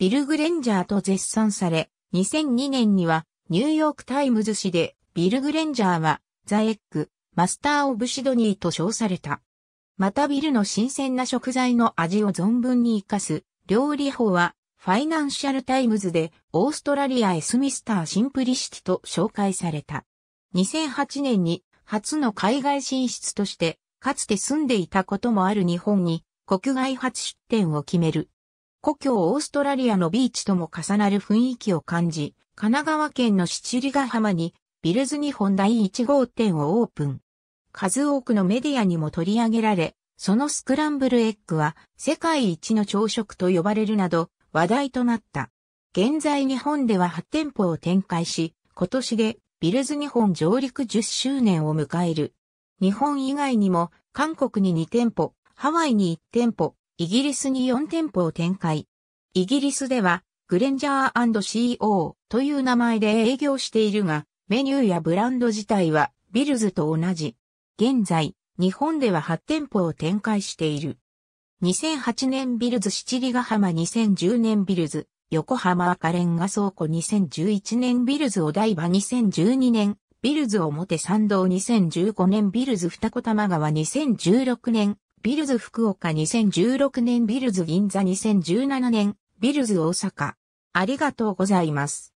ビル・グレンジャーと絶賛され、2002年にはニューヨークタイムズ紙でビル・グレンジャーはザ・エッグ、マスター・オブ・シドニーと称された。またビルの新鮮な食材の味を存分に活かす料理法はファイナンシャルタイムズでオーストラリアエスミスターシンプリシティと紹介された。2008年に初の海外進出としてかつて住んでいたこともある日本に国外初出店を決める故郷オーストラリアのビーチとも重なる雰囲気を感じ、神奈川県の七里ヶ浜にビルズ日本第1号店をオープン。数多くのメディアにも取り上げられ、そのスクランブルエッグは世界一の朝食と呼ばれるなど話題となった。現在日本では8店舗を展開し、今年でビルズ日本上陸10周年を迎える。日本以外にも韓国に2店舗、ハワイに1店舗、イギリスに4店舗を展開。イギリスでは、グレンジャー &CO という名前で営業しているが、メニューやブランド自体はビルズと同じ。現在、日本では8店舗を展開している。2008年ビルズ七里ヶ浜2010年ビルズ、横浜赤レンガ倉庫2011年ビルズお台場2012年、ビルズ表参道2015年ビルズ二子玉川2016年、ビルズ福岡2016年ビルズ銀座2017年ビルズ大阪。ありがとうございます。